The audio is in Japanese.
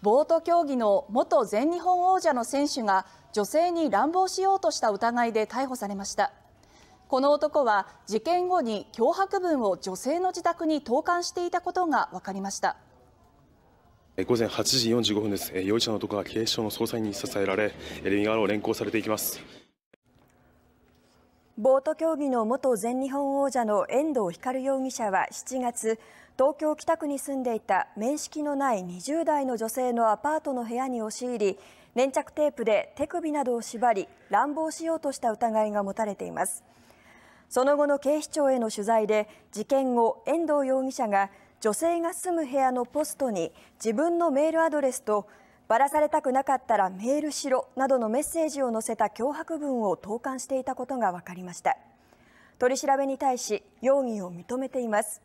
ボート競技の元全日本王者の選手が女性に乱暴しようとした疑いで逮捕されましたこの男は事件後に脅迫文を女性の自宅に投函していたことが分かりました午前8時45分です容疑者の男は警視庁の捜査員に支えられ身柄を連行されていきますボート競技の元全日本王者の遠藤光容疑者は7月、東京・北区に住んでいた面識のない20代の女性のアパートの部屋に押し入り、粘着テープで手首などを縛り、乱暴しようとした疑いが持たれています。その後の警視庁への取材で、事件後、遠藤容疑者が女性が住む部屋のポストに自分のメールアドレスとバラされたくなかったらメールしろなどのメッセージを載せた脅迫文を投函していたことが分かりました取り調べに対し容疑を認めています